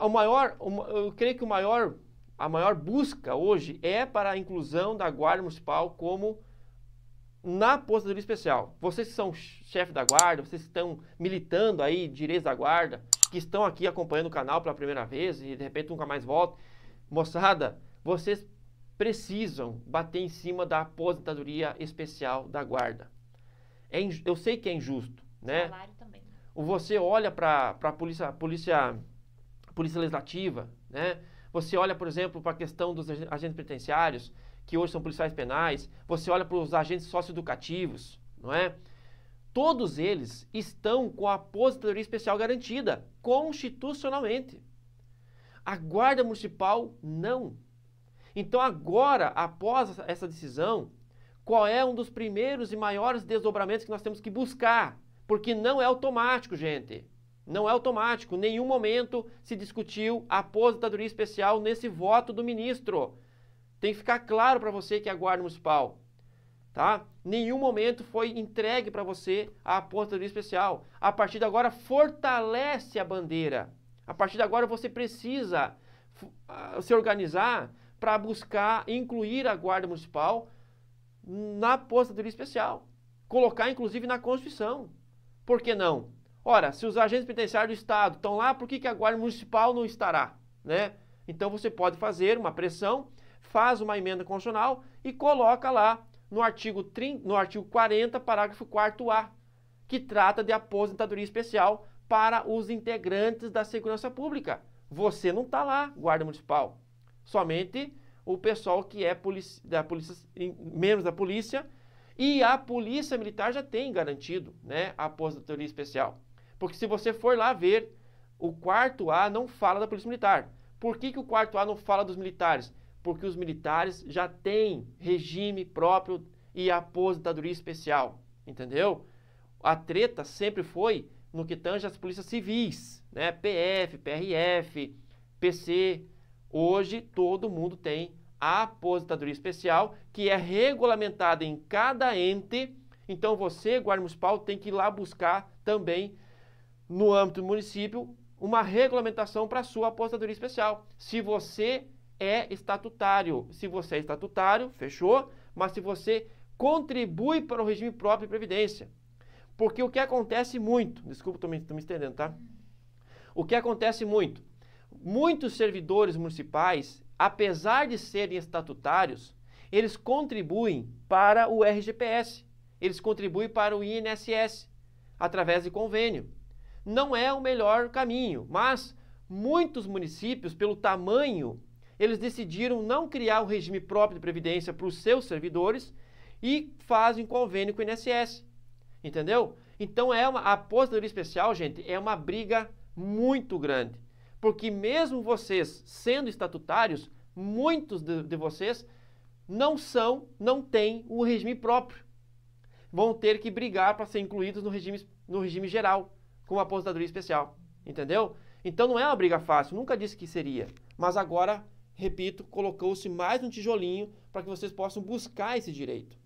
O maior, eu creio que o maior, a maior busca hoje é para a inclusão da Guarda Municipal como na aposentadoria especial. Vocês que são chefe da guarda, vocês que estão militando aí direitos da guarda, que estão aqui acompanhando o canal pela primeira vez e de repente nunca mais voltam. Moçada, vocês precisam bater em cima da aposentadoria especial da guarda. É, eu sei que é injusto, né? O salário também. Né? Você olha para a polícia, polícia polícia legislativa, né? Você olha, por exemplo, para a questão dos agentes penitenciários, que hoje são policiais penais, você olha para os agentes socioeducativos, não é? Todos eles estão com a aposentadoria especial garantida constitucionalmente. A Guarda Municipal não. Então, agora, após essa decisão, qual é um dos primeiros e maiores desdobramentos que nós temos que buscar? Porque não é automático, gente. Não é automático, em nenhum momento se discutiu a aposentadoria especial nesse voto do ministro. Tem que ficar claro para você que é guarda municipal, tá? Nenhum momento foi entregue para você a aposentadoria especial. A partir de agora fortalece a bandeira. A partir de agora você precisa ah, se organizar para buscar incluir a guarda municipal na aposentadoria especial, colocar inclusive na Constituição. Por que não? Ora, se os agentes penitenciários do Estado estão lá, por que, que a Guarda Municipal não estará? Né? Então você pode fazer uma pressão, faz uma emenda constitucional e coloca lá no artigo, 30, no artigo 40, parágrafo 4A, que trata de aposentadoria especial para os integrantes da segurança pública. Você não está lá, Guarda Municipal. Somente o pessoal que é da polícia, membros da polícia e a polícia militar já tem garantido né, a aposentadoria especial. Porque se você for lá ver, o quarto A não fala da Polícia Militar. Por que, que o quarto A não fala dos militares? Porque os militares já têm regime próprio e aposentadoria especial, entendeu? A treta sempre foi no que tange as polícias civis, né? PF, PRF, PC. Hoje todo mundo tem a aposentadoria especial, que é regulamentada em cada ente. Então você, guarda municipal, tem que ir lá buscar também no âmbito do município, uma regulamentação para sua aposentadoria especial. Se você é estatutário, se você é estatutário, fechou, mas se você contribui para o regime próprio de previdência. Porque o que acontece muito, desculpa, estou me, tô me estendendo, tá? O que acontece muito, muitos servidores municipais, apesar de serem estatutários, eles contribuem para o RGPS, eles contribuem para o INSS através de convênio não é o melhor caminho, mas muitos municípios, pelo tamanho, eles decidiram não criar um regime próprio de previdência para os seus servidores e fazem convênio com o INSS. Entendeu? Então é uma a aposentadoria especial, gente, é uma briga muito grande, porque mesmo vocês sendo estatutários, muitos de, de vocês não são, não têm o regime próprio. Vão ter que brigar para ser incluídos no regime, no regime geral com uma aposentadoria especial, entendeu? Então não é uma briga fácil, nunca disse que seria, mas agora, repito, colocou-se mais um tijolinho para que vocês possam buscar esse direito.